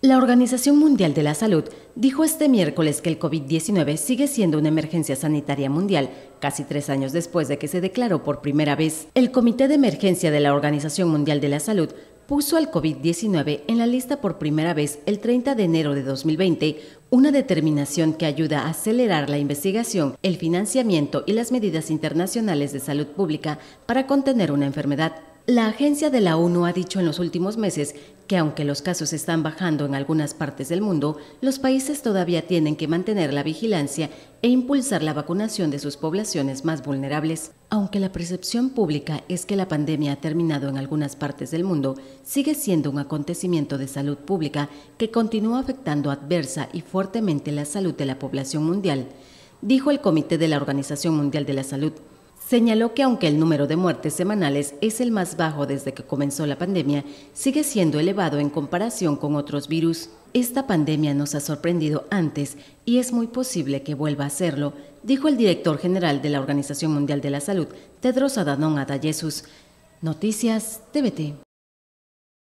La Organización Mundial de la Salud dijo este miércoles que el COVID-19 sigue siendo una emergencia sanitaria mundial, casi tres años después de que se declaró por primera vez. El Comité de Emergencia de la Organización Mundial de la Salud puso al COVID-19 en la lista por primera vez el 30 de enero de 2020, una determinación que ayuda a acelerar la investigación, el financiamiento y las medidas internacionales de salud pública para contener una enfermedad. La agencia de la ONU ha dicho en los últimos meses que aunque los casos están bajando en algunas partes del mundo, los países todavía tienen que mantener la vigilancia e impulsar la vacunación de sus poblaciones más vulnerables. Aunque la percepción pública es que la pandemia ha terminado en algunas partes del mundo, sigue siendo un acontecimiento de salud pública que continúa afectando adversa y fuertemente la salud de la población mundial, dijo el Comité de la Organización Mundial de la Salud señaló que aunque el número de muertes semanales es el más bajo desde que comenzó la pandemia, sigue siendo elevado en comparación con otros virus. Esta pandemia nos ha sorprendido antes y es muy posible que vuelva a serlo, dijo el director general de la Organización Mundial de la Salud, Tedros Adhanom Ghebreyesus. Noticias TVT.